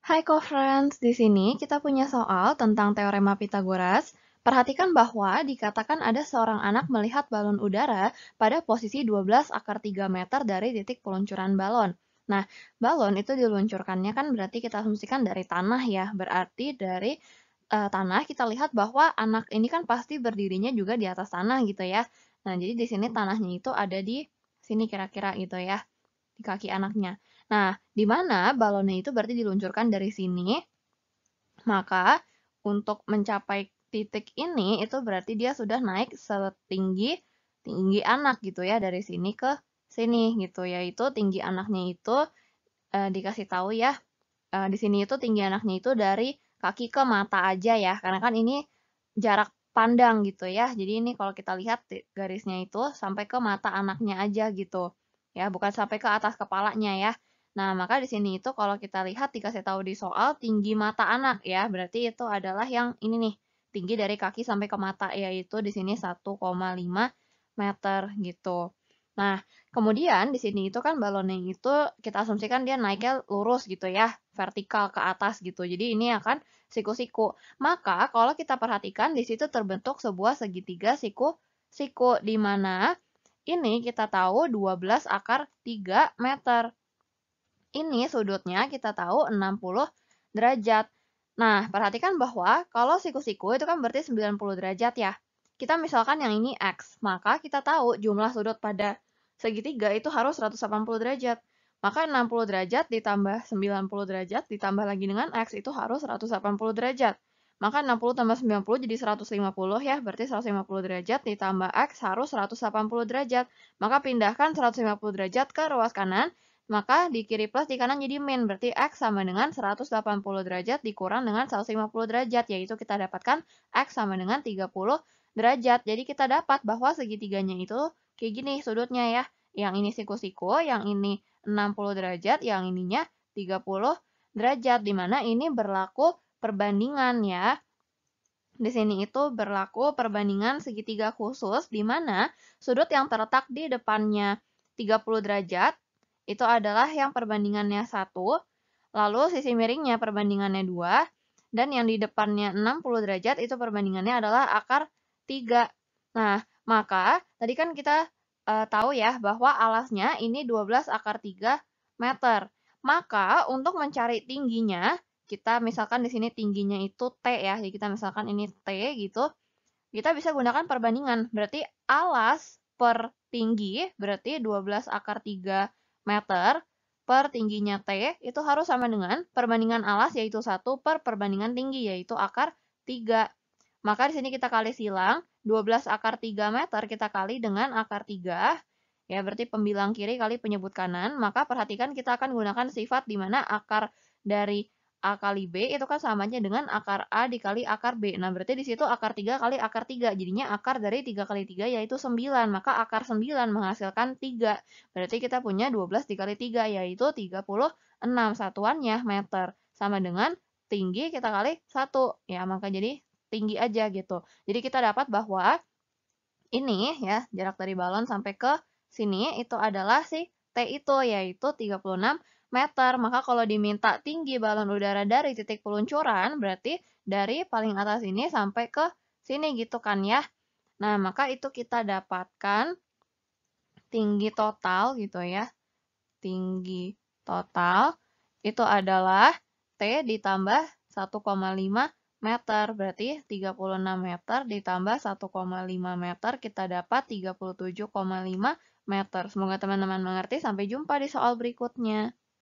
Hai co-friends, di sini kita punya soal tentang teorema Pitagoras. Perhatikan bahwa dikatakan ada seorang anak melihat balon udara pada posisi 12 akar 3 meter dari titik peluncuran balon. Nah, balon itu diluncurkannya kan berarti kita asumsikan dari tanah ya, berarti dari uh, tanah kita lihat bahwa anak ini kan pasti berdirinya juga di atas tanah gitu ya. Nah, jadi di sini tanahnya itu ada di sini kira-kira gitu ya, di kaki anaknya. Nah, di mana balonnya itu berarti diluncurkan dari sini. Maka untuk mencapai titik ini itu berarti dia sudah naik setinggi tinggi anak gitu ya dari sini ke sini gitu yaitu tinggi anaknya itu e, dikasih tahu ya e, di sini itu tinggi anaknya itu dari kaki ke mata aja ya karena kan ini jarak pandang gitu ya jadi ini kalau kita lihat garisnya itu sampai ke mata anaknya aja gitu ya bukan sampai ke atas kepalanya ya Nah, maka di sini itu kalau kita lihat dikasih tahu di soal tinggi mata anak ya, berarti itu adalah yang ini nih, tinggi dari kaki sampai ke mata yaitu di sini 1,5 meter gitu. Nah, kemudian di sini itu kan balonnya itu kita asumsikan dia naiknya lurus gitu ya, vertikal ke atas gitu. Jadi ini akan siku-siku. Maka kalau kita perhatikan di situ terbentuk sebuah segitiga siku-siku di mana ini kita tahu 12 akar 3 meter ini sudutnya kita tahu 60 derajat. Nah, perhatikan bahwa kalau siku-siku itu kan berarti 90 derajat ya. Kita misalkan yang ini X, maka kita tahu jumlah sudut pada segitiga itu harus 180 derajat. Maka 60 derajat ditambah 90 derajat ditambah lagi dengan X itu harus 180 derajat. Maka 60 tambah 90 jadi 150 ya, berarti 150 derajat ditambah X harus 180 derajat. Maka pindahkan 150 derajat ke ruas kanan, maka di kiri plus di kanan jadi min, berarti X sama dengan 180 derajat dikurang dengan 150 derajat, yaitu kita dapatkan X sama dengan 30 derajat. Jadi kita dapat bahwa segitiganya itu kayak gini sudutnya ya. Yang ini siku-siku, yang ini 60 derajat, yang ininya 30 derajat, dimana ini berlaku perbandingan ya. Di sini itu berlaku perbandingan segitiga khusus di mana sudut yang terletak di depannya 30 derajat itu adalah yang perbandingannya 1, lalu sisi miringnya perbandingannya 2, dan yang di depannya 60 derajat itu perbandingannya adalah akar 3. Nah, maka tadi kan kita e, tahu ya bahwa alasnya ini 12 akar 3 meter. Maka untuk mencari tingginya, kita misalkan di sini tingginya itu T ya, jadi kita misalkan ini T gitu, kita bisa gunakan perbandingan. Berarti alas per tinggi berarti 12 akar 3 meter per tingginya T itu harus sama dengan perbandingan alas yaitu 1 per perbandingan tinggi yaitu akar 3. Maka di sini kita kali silang, 12 akar 3 meter kita kali dengan akar 3. Ya, berarti pembilang kiri kali penyebut kanan. Maka perhatikan kita akan gunakan sifat di mana akar dari A kali B itu kan sama aja dengan akar A dikali akar B. Nah, berarti di situ akar 3 kali akar 3. Jadinya akar dari 3 kali 3 yaitu 9. Maka akar 9 menghasilkan 3. Berarti kita punya 12 dikali 3 yaitu 36 satuannya meter. Sama dengan tinggi kita kali 1. Ya, maka jadi tinggi aja gitu. Jadi kita dapat bahwa ini ya jarak dari balon sampai ke sini itu adalah si T itu yaitu 36 meter. Maka kalau diminta tinggi balon udara dari titik peluncuran, berarti dari paling atas ini sampai ke sini gitu kan ya. Nah, maka itu kita dapatkan tinggi total gitu ya. Tinggi total itu adalah T ditambah 1,5 meter. Berarti 36 meter ditambah 1,5 meter kita dapat 37,5 meter. Semoga teman-teman mengerti. Sampai jumpa di soal berikutnya.